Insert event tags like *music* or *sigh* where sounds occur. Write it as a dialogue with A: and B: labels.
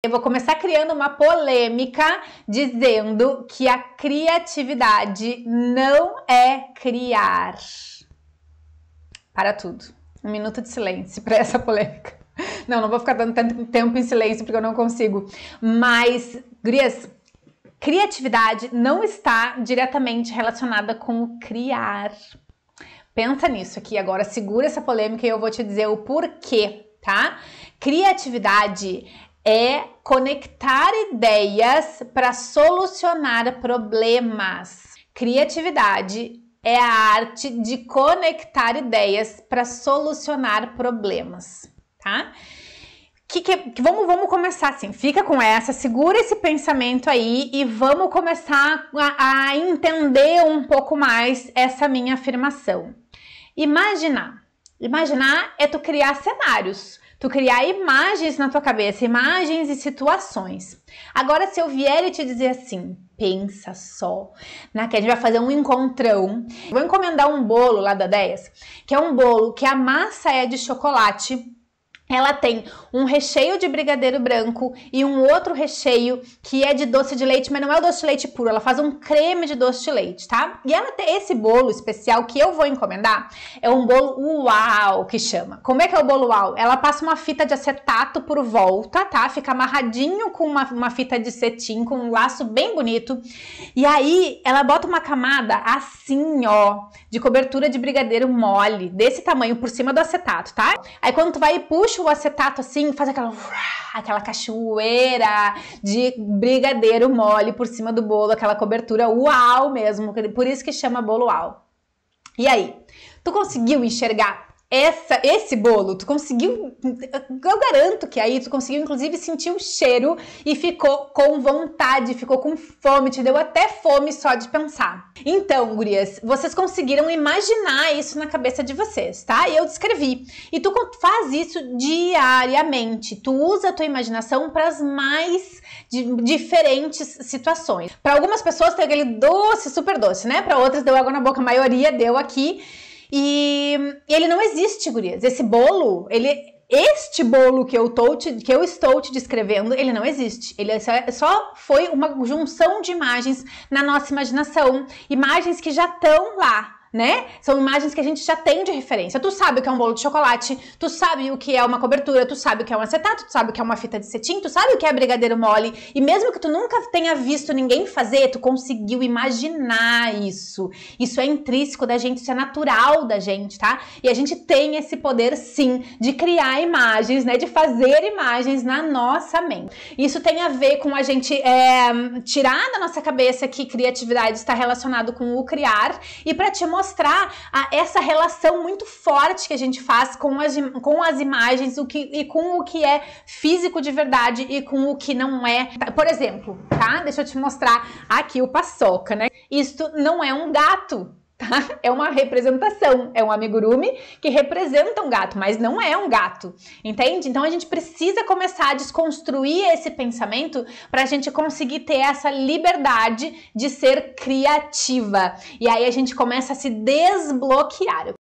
A: Eu vou começar criando uma polêmica dizendo que a criatividade não é criar. Para tudo. Um minuto de silêncio para essa polêmica. Não, não vou ficar dando tanto tempo em silêncio porque eu não consigo. Mas, Grias, criatividade não está diretamente relacionada com o criar. Pensa nisso aqui agora, segura essa polêmica e eu vou te dizer o porquê, tá? Criatividade é conectar ideias para solucionar problemas. Criatividade é a arte de conectar ideias para solucionar problemas, tá? Que, é, que, vamos, vamos começar assim, fica com essa, segura esse pensamento aí e vamos começar a, a entender um pouco mais essa minha afirmação. Imaginar. Imaginar é tu criar cenários tu criar imagens na tua cabeça, imagens e situações. Agora, se eu vier e te dizer assim, pensa só, na né, que a gente vai fazer um encontrão, vou encomendar um bolo lá da 10, que é um bolo que a massa é de chocolate ela tem um recheio de brigadeiro branco e um outro recheio que é de doce de leite, mas não é o doce de leite puro, ela faz um creme de doce de leite, tá? E ela tem esse bolo especial que eu vou encomendar, é um bolo uau que chama. Como é que é o bolo uau? Ela passa uma fita de acetato por volta, tá? Fica amarradinho com uma, uma fita de cetim, com um laço bem bonito. E aí ela bota uma camada assim, ó, de cobertura de brigadeiro mole, desse tamanho por cima do acetato, tá? Aí quando tu vai e puxa puxa o acetato assim, faz aquela aquela cachoeira de brigadeiro mole por cima do bolo, aquela cobertura uau mesmo, por isso que chama bolo uau. E aí, tu conseguiu enxergar essa, esse bolo, tu conseguiu, eu garanto que aí tu conseguiu inclusive sentir o cheiro e ficou com vontade, ficou com fome, te deu até fome só de pensar. Então, gurias, vocês conseguiram imaginar isso na cabeça de vocês, tá? E eu descrevi. E tu faz isso diariamente. Tu usa a tua imaginação para as mais diferentes situações. Para algumas pessoas tem aquele doce, super doce, né? Para outras deu água na boca, a maioria deu aqui. E ele não existe, gurias. Esse bolo, ele este bolo que eu, tô te, que eu estou te descrevendo, ele não existe. Ele é só, é só foi uma junção de imagens na nossa imaginação, imagens que já estão lá, né? São imagens que a gente já tem de referência. Tu sabe o que é um bolo de chocolate, tu sabe o que é uma cobertura, tu sabe o que é um acetato, tu sabe o que é uma fita de cetim, tu sabe o que é brigadeiro mole. E mesmo que tu nunca tenha visto ninguém fazer, tu conseguiu imaginar isso. Isso é intrínseco da gente, isso é natural da gente, tá? E a gente tem esse poder sim de criar imagens, né? De fazer imagens na nossa mente. Isso tem a ver com a gente é, tirar da nossa cabeça que criatividade está relacionado com o criar e para te mostrar mostrar a, essa relação muito forte que a gente faz com as, com as imagens o que, e com o que é físico de verdade e com o que não é. Por exemplo, tá? Deixa eu te mostrar aqui o paçoca, né? Isto não é um gato, tá? *laughs* É uma representação, é um amigurumi que representa um gato, mas não é um gato, entende? Então a gente precisa começar a desconstruir esse pensamento para a gente conseguir ter essa liberdade de ser criativa. E aí a gente começa a se desbloquear.